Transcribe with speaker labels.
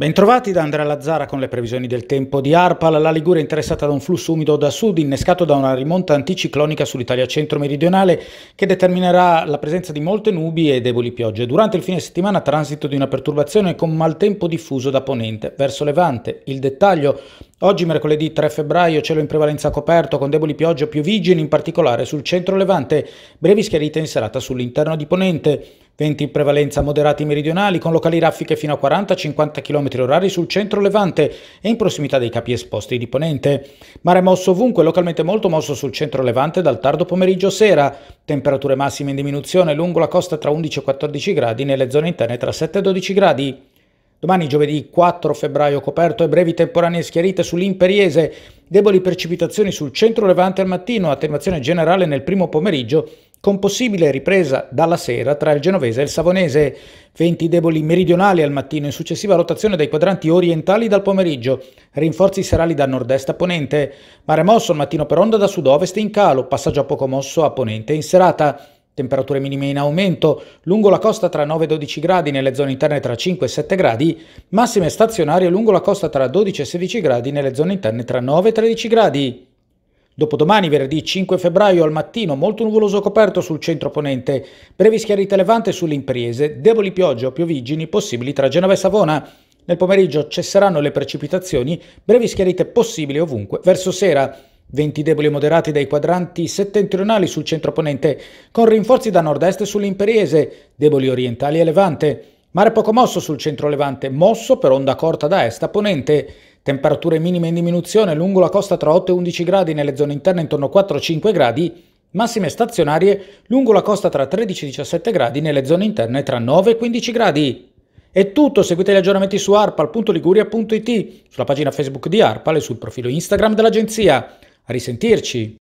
Speaker 1: Bentrovati da Andrea Lazzara con le previsioni del tempo di Arpal. La Liguria è interessata da un flusso umido da sud innescato da una rimonta anticiclonica sull'Italia centro-meridionale che determinerà la presenza di molte nubi e deboli piogge. Durante il fine settimana transito di una perturbazione con maltempo diffuso da ponente verso levante. Il dettaglio Oggi mercoledì 3 febbraio cielo in prevalenza coperto con deboli piogge più vigili in particolare sul centro levante, brevi schiarite in serata sull'interno di Ponente. Venti in prevalenza moderati meridionali con locali raffiche fino a 40-50 km orari sul centro levante e in prossimità dei capi esposti di ponente. Mare mosso ovunque, localmente molto mosso sul centro levante dal tardo pomeriggio sera. Temperature massime in diminuzione lungo la costa tra 11 e 14 gradi, nelle zone interne tra 7 e 12 gradi. Domani giovedì 4 febbraio coperto e brevi temporanee schiarite sull'imperiese, deboli precipitazioni sul centro levante al mattino, attenuazione generale nel primo pomeriggio con possibile ripresa dalla sera tra il genovese e il savonese. Venti deboli meridionali al mattino in successiva rotazione dai quadranti orientali dal pomeriggio, rinforzi serali da nord-est a ponente, mare mosso al mattino per onda da sud-ovest in calo, passaggio a poco mosso a ponente in serata. Temperature minime in aumento, lungo la costa tra 9 e 12 gradi, nelle zone interne tra 5 e 7 gradi, massime stazionarie lungo la costa tra 12 e 16 gradi, nelle zone interne tra 9 e 13 gradi. Dopodomani, venerdì 5 febbraio, al mattino, molto nuvoloso coperto sul centro ponente, brevi schiarite levante sulle imprese, deboli piogge o piovigini possibili tra Genova e Savona. Nel pomeriggio cesseranno le precipitazioni, brevi schiarite possibili ovunque verso sera. Venti deboli e moderati dai quadranti settentrionali sul centro ponente, con rinforzi da nord-est sulle imprese, deboli orientali e levante. Mare poco mosso sul centro levante, mosso per onda corta da est a ponente. Temperature minime in diminuzione lungo la costa tra 8 e 11 gradi, nelle zone interne intorno a 4-5 gradi, massime stazionarie lungo la costa tra 13 e 17 gradi, nelle zone interne tra 9 e 15 gradi. È tutto, seguite gli aggiornamenti su arpal.liguria.it, sulla pagina Facebook di Arpal e sul profilo Instagram dell'agenzia. A risentirci!